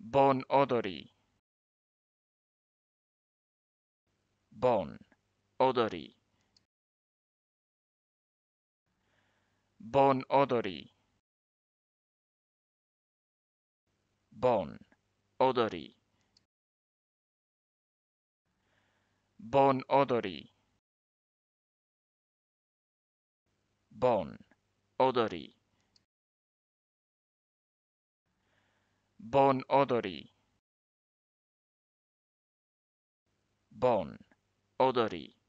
Bon odori. Bon odori. Bon odori. Bon odori. Bon odori. Bon odori. Bon odori.